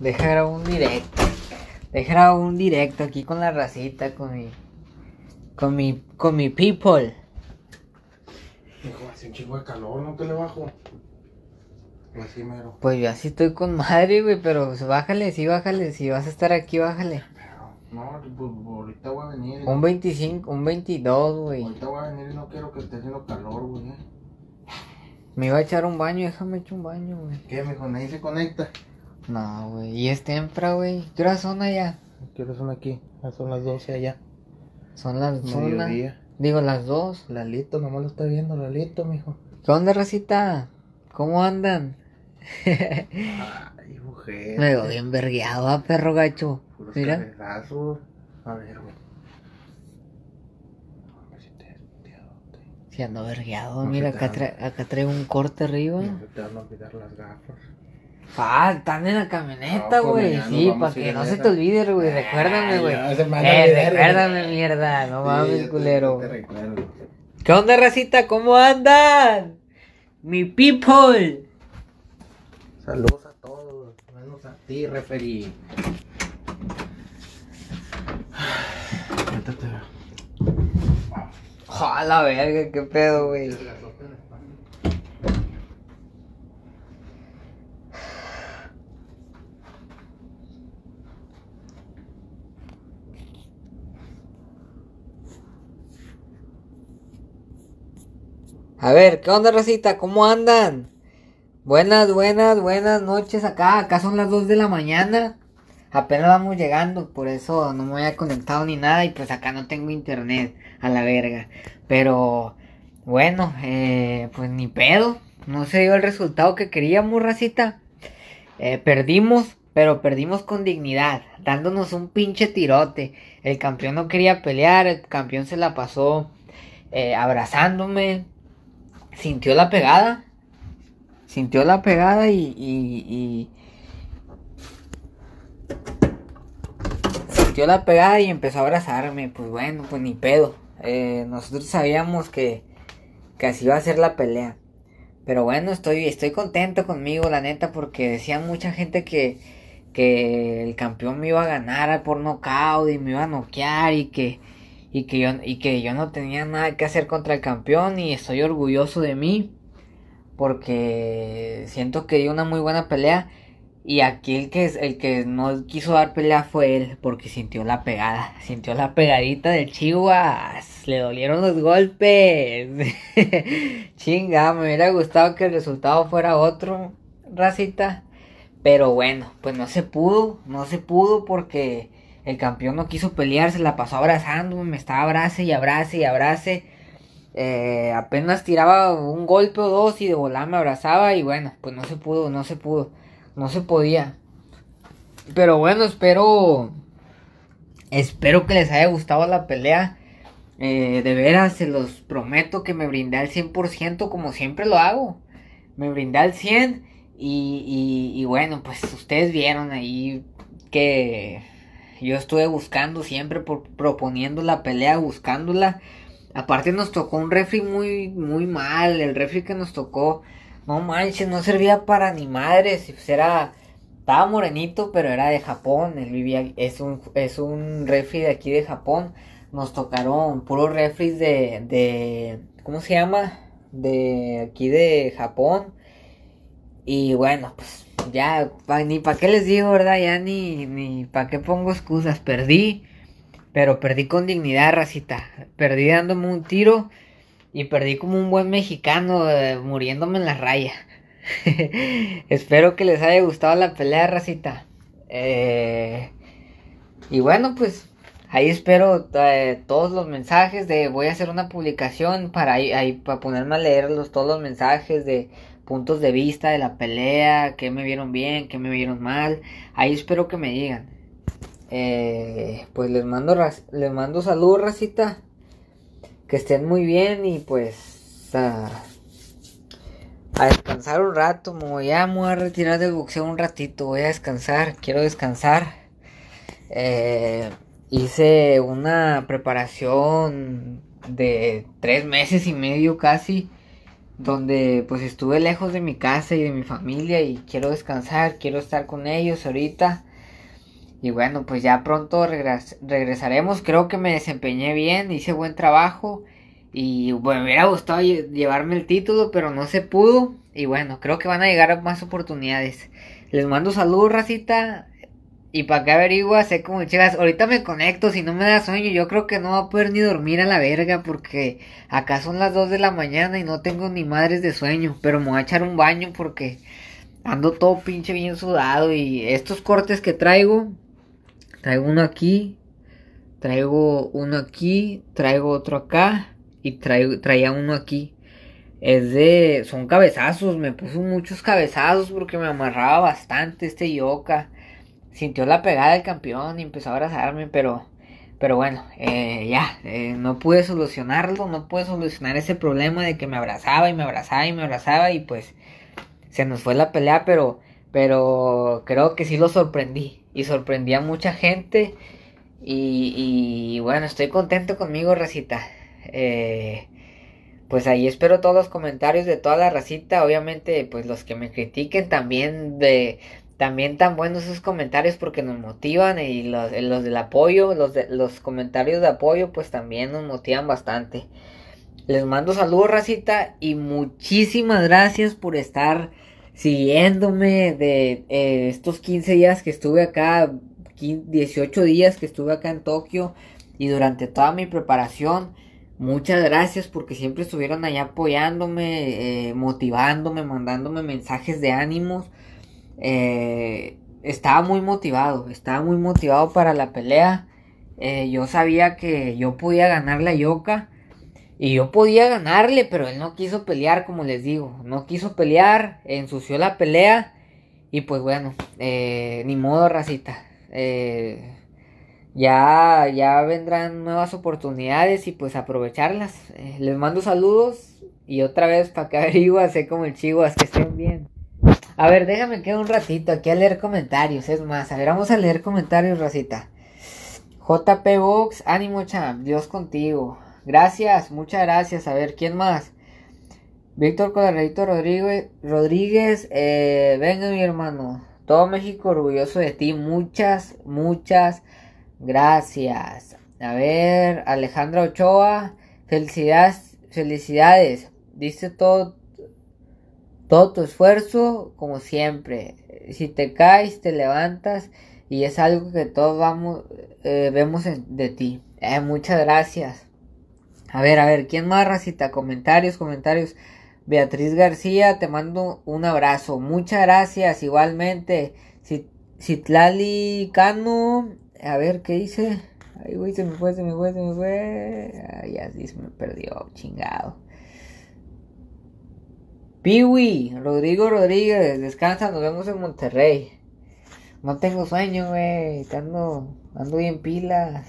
Dejar un directo. Dejar un directo aquí con la racita, con mi. Con mi. Con mi people. Hijo, hace un chingo de calor, ¿no te le bajo? Así mero. Pues yo así estoy con madre, güey, pero pues, bájale, sí, bájale. Si vas a estar aquí, bájale. No, pues ahorita voy a venir. Un 25, un 22, güey. Ahorita voy a venir y no quiero que esté haciendo calor, güey. ¿eh? Me iba a echar un baño, déjame echar un baño, güey. ¿Qué, Mejor, Ahí se conecta. No, güey. Y es temprano, güey. ¿Qué hora son allá? ¿Qué hora son aquí? Ya ah, son las 12 allá. Son las 12. Digo, las 2. Lalito, nomás lo está viendo, Lalito, mijo. ¿Qué onda, racita? ¿Cómo andan? Ay, mujer. Me veo bien vergueado, ah, perro gacho. Puros Mira. Cabezazos. A ver, güey. Si ando vergueado, mira, acá, acá trae un corte arriba. No se te van a olvidar las gafas. Ah, están en la camioneta, pues, güey. sí, para que no se te olvide, güey. Eh, recuérdame, eh, güey. recuérdame, mierda. No mames, culero. ¿Qué onda, racita? ¿Cómo andan? Mi people. Saludos a todos. Menos a ti, referí. Métate. la verga, qué pedo, güey. A ver, ¿qué onda, Racita? ¿Cómo andan? Buenas, buenas, buenas noches acá. Acá son las 2 de la mañana. Apenas vamos llegando, por eso no me había conectado ni nada y pues acá no tengo internet a la verga. Pero bueno, eh, pues ni pedo. No se dio el resultado que queríamos, Racita. Eh, perdimos, pero perdimos con dignidad, dándonos un pinche tirote. El campeón no quería pelear, el campeón se la pasó eh, abrazándome, sintió la pegada. Sintió la pegada y, sintió la pegada y empezó a abrazarme. Pues bueno, pues ni pedo. Eh, nosotros sabíamos que, que así iba a ser la pelea. Pero bueno, estoy, estoy contento conmigo, la neta, porque decían mucha gente que, que el campeón me iba a ganar por nocaut y me iba a noquear y que y que, yo, y que yo no tenía nada que hacer contra el campeón y estoy orgulloso de mí porque siento que dio una muy buena pelea y aquí el que, el que no quiso dar pelea fue él porque sintió la pegada, sintió la pegadita del chihuahua. le dolieron los golpes. Chinga, me hubiera gustado que el resultado fuera otro, racita. Pero bueno, pues no se pudo, no se pudo porque el campeón no quiso pelear, se la pasó abrazándome, me estaba abrace y abrace y abrace. Eh, apenas tiraba un golpe o dos y de volar me abrazaba y bueno, pues no se pudo, no se pudo, no se podía. Pero bueno, espero, espero que les haya gustado la pelea. Eh, de veras, se los prometo que me brindé al 100% como siempre lo hago. Me brindé al 100% y, y, y bueno, pues ustedes vieron ahí que yo estuve buscando siempre, por, proponiendo la pelea, buscándola. Aparte nos tocó un refri muy, muy mal. El refri que nos tocó, no manches, no servía para ni madres. Pues era, estaba morenito, pero era de Japón. Él vivía, es un, es un refri de aquí de Japón. Nos tocaron puros refris de, de, ¿cómo se llama? De aquí de Japón. Y bueno, pues ya, ni para qué les digo, ¿verdad? Ya ni, ni para qué pongo excusas. Perdí, pero perdí con dignidad, racita. Perdí dándome un tiro y perdí como un buen mexicano eh, muriéndome en la raya. Espero que les haya gustado la pelea, racita. Eh, y bueno, pues ahí espero eh, todos los mensajes de voy a hacer una publicación para para ponerme a leerlos todos los mensajes de puntos de vista de la pelea, qué me vieron bien, qué me vieron mal. Ahí espero que me digan. Eh, pues les mando, les mando salud, racita. Que estén muy bien y pues a, descansar un rato. Me voy a, me voy a retirar del boxeo un ratito. Voy a descansar, quiero descansar. Eh, hice una preparación de tres meses y medio casi donde pues estuve lejos de mi casa y de mi familia y quiero descansar, quiero estar con ellos ahorita. Y bueno, pues ya pronto regresaremos. Creo que me desempeñé bien, hice buen trabajo. Y bueno, me hubiera gustado llevarme el título, pero no se pudo. Y bueno, creo que van a llegar más oportunidades. Les mando saludos, racita. Y para que averigua, sé como chicas, ahorita me conecto, si no me da sueño, yo creo que no va a poder ni dormir a la verga porque acá son las 2 de la mañana y no tengo ni madres de sueño, pero me voy a echar un baño porque ando todo pinche bien sudado y estos cortes que traigo, traigo uno aquí, traigo uno aquí, traigo otro acá y traigo, traía uno aquí. Es de, son cabezazos, me puso muchos cabezazos porque me amarraba bastante este yoka sintió la pegada del campeón y empezó a abrazarme, pero, pero bueno, eh, ya, eh, no pude solucionarlo, no pude solucionar ese problema de que me abrazaba y me abrazaba y me abrazaba y pues se nos fue la pelea, pero, pero creo que sí lo sorprendí y sorprendí a mucha gente y, bueno, estoy contento conmigo, Racita. Eh, pues ahí espero todos los comentarios de toda la racita, obviamente pues los que me critiquen también de también tan buenos esos comentarios porque nos motivan y los, los del apoyo, los, de, los comentarios de apoyo pues también nos motivan bastante. Les mando saludos racita y muchísimas gracias por estar siguiéndome de eh, estos 15 días que estuve acá, 18 días que estuve acá en Tokio y durante toda mi preparación. Muchas gracias porque siempre estuvieron allá apoyándome, eh, motivándome, mandándome mensajes de ánimos. Eh, estaba muy motivado, estaba muy motivado para la pelea. Eh, yo sabía que yo podía ganar la Yoka. Y yo podía ganarle, pero él no quiso pelear, como les digo. No quiso pelear, ensució la pelea. Y pues bueno, eh, ni modo, racita. ya, ya vendrán nuevas oportunidades y pues aprovecharlas. les mando saludos y otra vez para que averiguas, sé como el es que estén bien. A ver, déjame quedar un ratito aquí a leer comentarios. Es más, a ver, vamos a leer comentarios, Rosita. JP Box, ánimo champ, Dios contigo. Gracias, muchas gracias. A ver, ¿quién más? Víctor Colarredito Rodríguez, Rodríguez eh, venga mi hermano. Todo México orgulloso de ti. Muchas, muchas gracias. A ver, Alejandra Ochoa, felicidades, felicidades. Dice todo, todo tu esfuerzo, como siempre. Si te caes, te levantas y es algo que todos vamos, eh, vemos de ti. Eh, muchas gracias. A ver, a ver, ¿quién más, Racita? Comentarios, comentarios. Beatriz García, te mando un abrazo. Muchas gracias, igualmente. Citlali Cano, a ver, ¿qué hice Ay, güey, se me fue, se me fue, se me fue. Ay, se me perdió, chingado. Piwi, Rodrigo Rodríguez, descansa, nos vemos en Monterrey. No tengo sueño, güey, ando, ando bien pilas.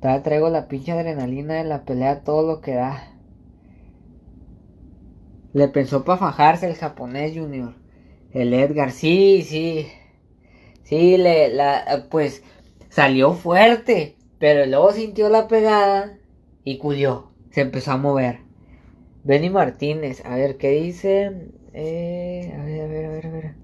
Todavía traigo la pinche adrenalina de la pelea, todo lo que da. Le pensó para fajarse el japonés Junior. El Edgar, sí, sí. Sí, le, la, pues salió fuerte, pero luego sintió la pegada y cudió, Se empezó a mover. Benny Martínez, a ver qué dice. Eh, a ver, a ver, a ver, a ver.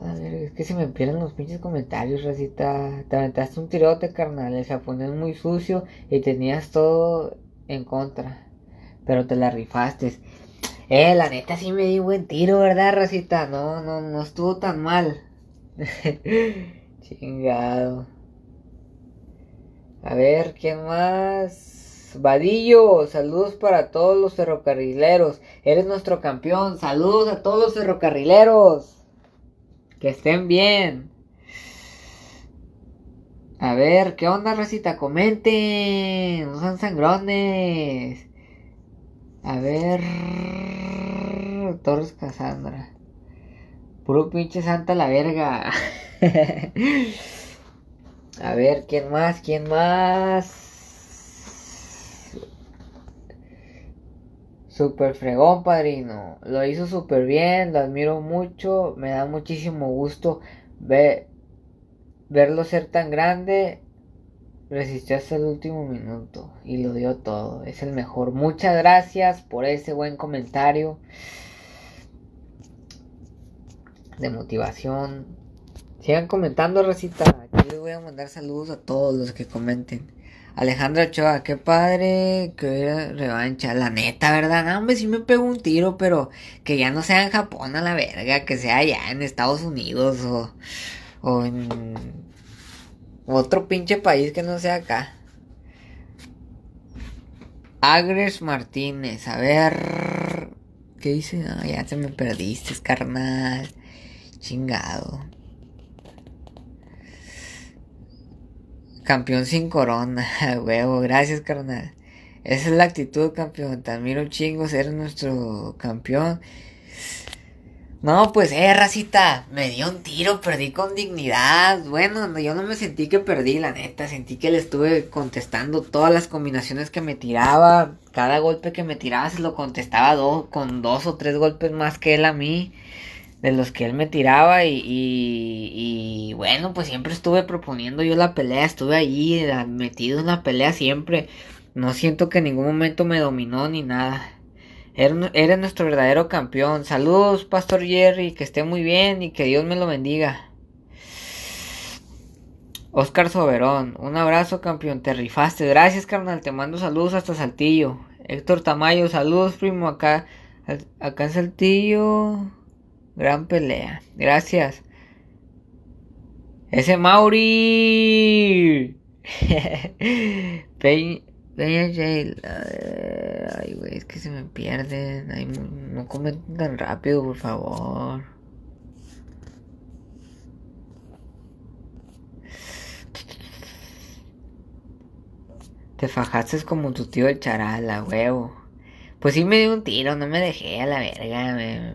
A ver, es que se me pierden los pinches comentarios, Racita. Te aventaste un tirote, carnal. El japonés muy sucio y tenías todo en contra. Pero te la rifaste. Eh, la neta sí me di buen tiro, ¿verdad, Racita? No, no, no estuvo tan mal. Chingado. A ver, ¿quién más? Vadillo, saludos para todos los ferrocarrileros. Eres nuestro campeón. Saludos a todos los ferrocarrileros. Que estén bien. A ver, ¿qué onda, Rosita? Comenten. No sangrones. A ver. Torres Casandra. Puro pinche santa la verga. a ver, ¿quién más? ¿Quién más? Super fregón, padrino. Lo hizo súper bien, lo admiro mucho. Me da muchísimo gusto ver, verlo ser tan grande. Resistió hasta el último minuto y lo dio todo. Es el mejor. Muchas gracias por ese buen comentario de motivación. Sigan comentando, recita, Aquí les voy a mandar saludos a todos los que comenten. Alejandra Ochoa, qué padre que revancha. La neta, ¿verdad? No, hombre, sí me pego un tiro, pero que ya no sea en Japón a la verga, que sea ya en Estados Unidos o, en otro pinche país que no sea acá. Agres Martínez, a ver. ¿Qué dice? ya se me perdiste, carnal. Chingado. Campeón sin corona, huevo, gracias carnal. Esa es la actitud, campeón. Te admiro chingos, eres nuestro campeón. No, pues, eh, racita, me dio un tiro, perdí con dignidad. Bueno, yo no me sentí que perdí, la neta. Sentí que le estuve contestando todas las combinaciones que me tiraba. Cada golpe que me tiraba se lo contestaba con dos o tres golpes más que él a mí de los que él me tiraba y, y, bueno, pues siempre estuve proponiendo yo la pelea, estuve allí eh, metido en la pelea siempre, no siento que en ningún momento me dominó ni nada. Eres, nuestro verdadero campeón. Saludos, Pastor Jerry, que esté muy bien y que Dios me lo bendiga. Oscar Soberón, un abrazo campeón, te rifaste. Gracias, carnal, te mando saludos hasta Saltillo. Héctor Tamayo, saludos, primo, acá, acá en Saltillo. Gran pelea. Gracias. Ese Mauri. Peña Jail. Eh, ay, güey, es que se me pierden. no comenten tan rápido, por favor. Te fajaste como tu tío el charala, huevo. Pues sí me dio un tiro, no me dejé a la verga. Me,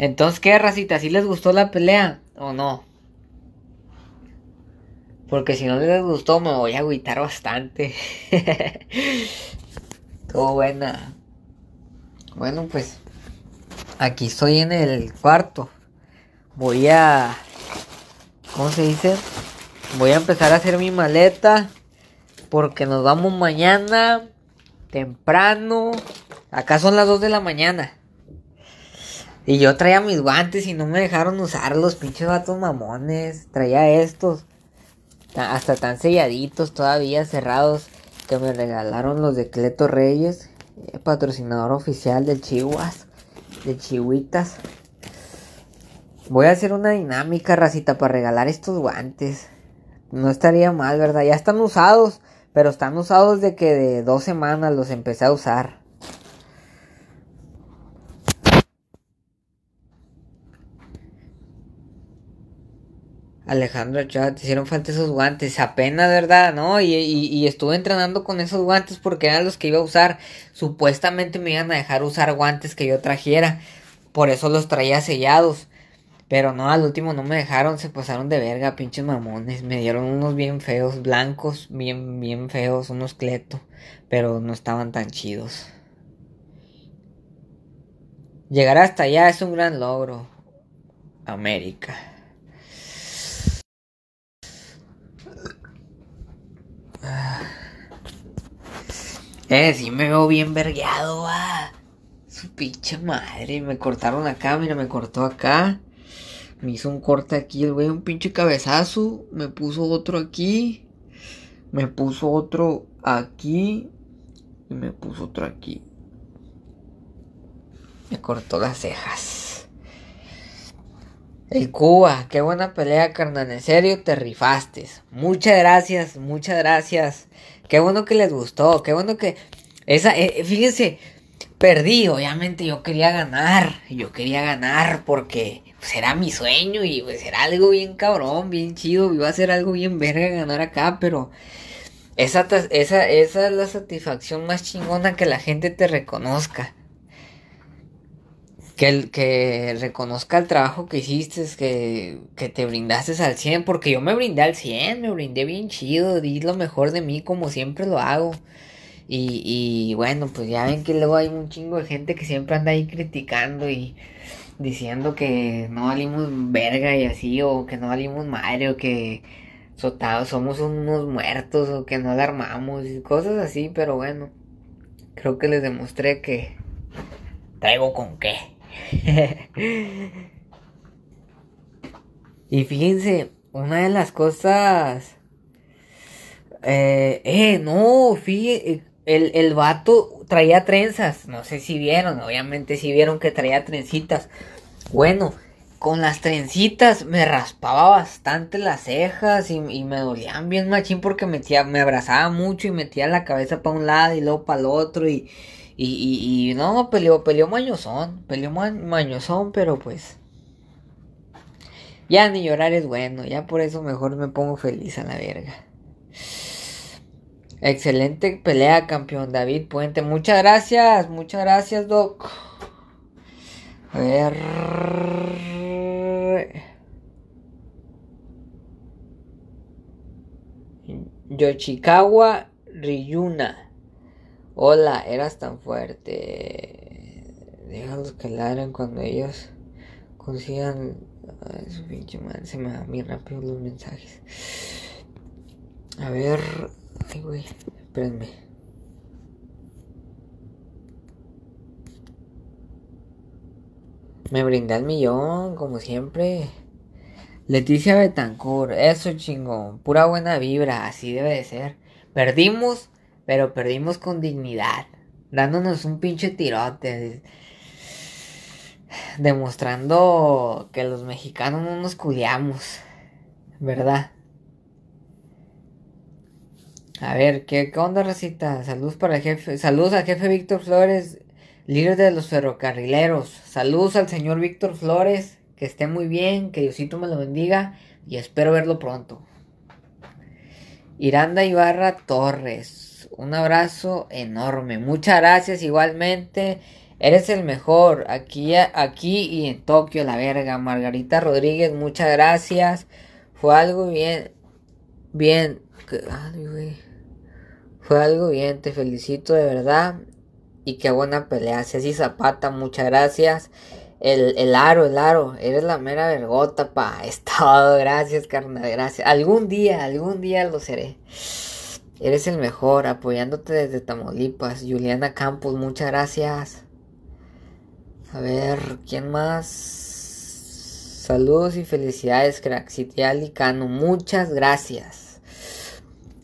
entonces, ¿qué racita? ¿Sí les gustó la pelea o no? Porque si no les gustó, me voy a agüitar bastante. Todo buena. Bueno, pues aquí estoy en el cuarto. Voy a. ¿Cómo se dice? Voy a empezar a hacer mi maleta. Porque nos vamos mañana. Temprano. Acá son las 2 de la mañana. Y yo traía mis guantes y no me dejaron usarlos, pinches vatos mamones. Traía estos. Hasta tan selladitos todavía, cerrados, que me regalaron los de Cleto Reyes, eh, patrocinador oficial de Chihuas, de Chihuitas. Voy a hacer una dinámica, racita, para regalar estos guantes. No estaría mal, ¿verdad? Ya están usados, pero están usados de que de dos semanas los empecé a usar. Alejandro Ochoa, te hicieron falta esos guantes, apenas, ¿verdad? ¿No? Y, estuve entrenando con esos guantes porque eran los que iba a usar. Supuestamente me iban a dejar usar guantes que yo trajera. Por eso los traía sellados. Pero no, al último no me dejaron, se pasaron de verga, pinches mamones. Me dieron unos bien feos, blancos, bien, bien feos, unos cletos, Pero no estaban tan chidos. Llegar hasta allá es un gran logro. América. Ah. Eh, sí me veo bien vergueado, a Su pinche madre. Me cortaron acá, mira, me cortó acá. Me hizo un corte aquí el güey, un pinche cabezazo. Me puso otro aquí. Me puso otro aquí. Y me puso otro aquí. Me cortó las cejas. El Cuba, qué buena pelea, carnal. En serio, te rifaste. Muchas gracias, muchas gracias. Qué bueno que les gustó, qué bueno que. Esa, eh, eh, fíjense, perdí, obviamente yo quería ganar. Yo quería ganar porque será pues, era mi sueño y pues era algo bien cabrón, bien chido. Iba a ser algo bien verga ganar acá, pero. Esa, esa, esa es la satisfacción más chingona que la gente te reconozca que, reconozca el trabajo que hiciste, que, te brindaste al 100, porque yo me brindé al 100, me brindé bien chido, di lo mejor de mí como siempre lo hago. Y, bueno, pues ya ven que luego hay un chingo de gente que siempre anda ahí criticando y diciendo que no valimos verga y así, o que no valimos madre, o que somos unos muertos, o que no alarmamos, y cosas así, pero bueno, creo que les demostré que traigo con qué. y fíjense, una de las cosas... Eh, eh no, fíjense, el, vato traía trenzas, no sé si vieron, obviamente si vieron que traía trencitas. Bueno, con las trencitas me raspaba bastante las cejas y, me dolían bien machín porque metía, me abrazaba mucho y metía la cabeza para un lado y luego para el otro y, y, no, peleó, peleó mañosón, peleó ma mañosón, pero pues... Ya ni llorar es bueno, ya por eso mejor me pongo feliz a la verga. Excelente pelea, campeón David Puente. Muchas gracias, muchas gracias, Doc. A ver. Yoshikawa Ryuna. Hola, eras tan fuerte. Déjalos que ladren cuando ellos consigan. Ay, su pinche madre, se me da muy rápido los mensajes. A ver. Ay, güey, espérenme. Me brinda el millón, como siempre. Leticia Betancourt, eso chingón. Pura buena vibra, así debe de ser. Perdimos pero perdimos con dignidad. Dándonos un pinche tirote. Demostrando que los mexicanos no nos cuidamos. ¿Verdad? A ver, ¿qué, onda, Rosita? Saludos para el jefe. Saludos al jefe Víctor Flores, líder de los ferrocarrileros. Saludos al señor Víctor Flores. Que esté muy bien, que Diosito me lo bendiga y espero verlo pronto. Iranda Ibarra Torres un abrazo enorme. Muchas gracias igualmente. Eres el mejor aquí, aquí y en Tokio, la verga. Margarita Rodríguez, muchas gracias. Fue algo bien, bien. Fue algo bien, te felicito de verdad. Y qué buena pelea. Ceci Zapata, muchas gracias. El, el aro, el aro. Eres la mera vergota, pa. Estado, gracias, carnal, gracias. Algún día, algún día lo seré. Eres el mejor, apoyándote desde Tamaulipas. Juliana Campos, muchas gracias. A ver, ¿quién más? Saludos y felicidades, crack. Cano, muchas gracias.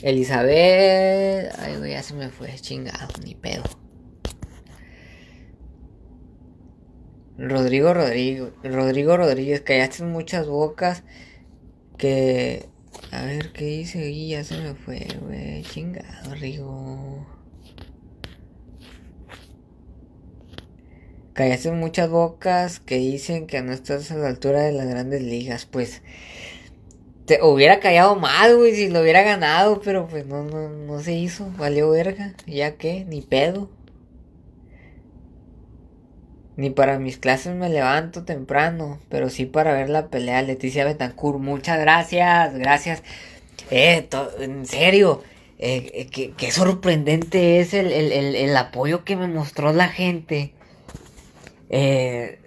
Elizabeth. Ay, ya se me fue, chingado, ni pedo. Rodrigo Rodrigo, Rodrigo Rodríguez, callaste muchas bocas que a ver qué hice y ya se me fue, güey. Chingado, Rigo. Callaste muchas bocas que dicen que no estás a la altura de las grandes ligas. Pues te hubiera callado más, güey, si lo hubiera ganado, pero pues no, no, no se hizo. Valió verga. Ya qué, ni pedo. Ni para mis clases me levanto temprano, pero sí para ver la pelea Leticia Betancourt. Muchas gracias, gracias. Eh, en serio, eh, eh, qué, sorprendente es el, apoyo que me mostró la gente. Eh,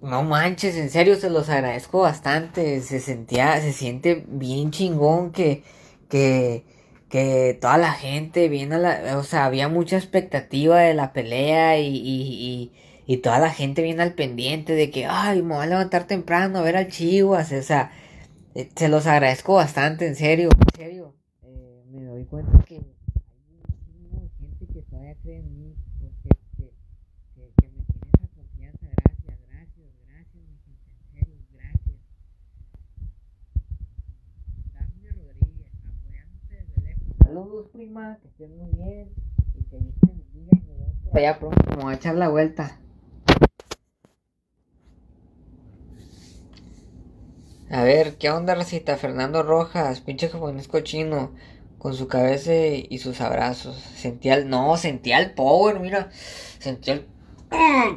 no manches, en serio, se los agradezco bastante. Se sentía, se siente bien chingón que, que, que toda la gente viene a la, o sea, había mucha expectativa de la pelea y, y, toda la gente viene al pendiente de que, ay, me voy a levantar temprano a ver al Chivas, o sea, eh, se los agradezco bastante, en serio, en serio, eh, me doy cuenta que hay gente que todavía cree mí, que, que, me Saludos, prima, que estén muy bien. a echar la vuelta. A ver, ¿qué onda, recita? Fernando Rojas, pinche japonés cochino, con su cabeza y sus abrazos. Sentía el. No, sentía el power, mira. Sentía el.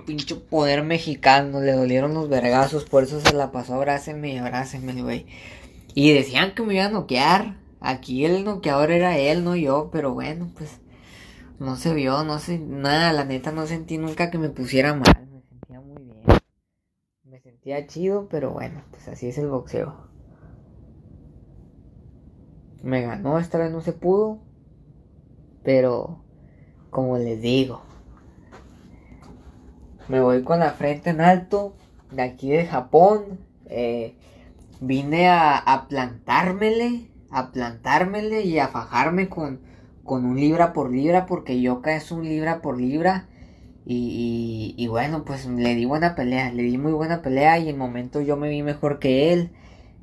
Pinche poder mexicano, le dolieron los vergazos, por eso se la pasó. Abráseme y abrácenme, güey. Y decían que me iban a noquear aquí el ahora era él, no yo, pero bueno, pues no se vio, no sé, nada, la neta no sentí nunca que me pusiera mal, me sentía muy bien, me sentía chido, pero bueno, pues así es el boxeo. Me ganó, esta vez no se pudo, pero como les digo, me voy con la frente en alto de aquí de Japón, eh, vine a, a plantármele a plantármele y a fajarme con, con un libra por libra, porque yo es un libra por libra. Y, bueno, pues le di buena pelea, le di muy buena pelea y en momento yo me vi mejor que él.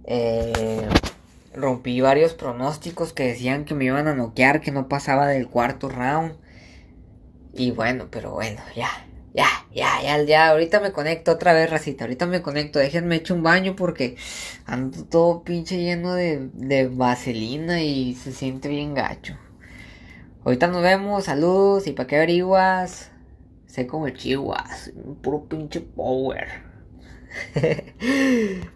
Eh, rompí varios pronósticos que decían que me iban a noquear, que no pasaba del cuarto round. Y bueno, pero bueno, ya. Ya, ya, ya, ya, ahorita me conecto otra vez, racita, ahorita me conecto, déjenme echar un baño porque ando todo pinche lleno de, vaselina y se siente bien gacho. Ahorita nos vemos, saludos y para qué averiguas. Sé como el chihuas, puro pinche power.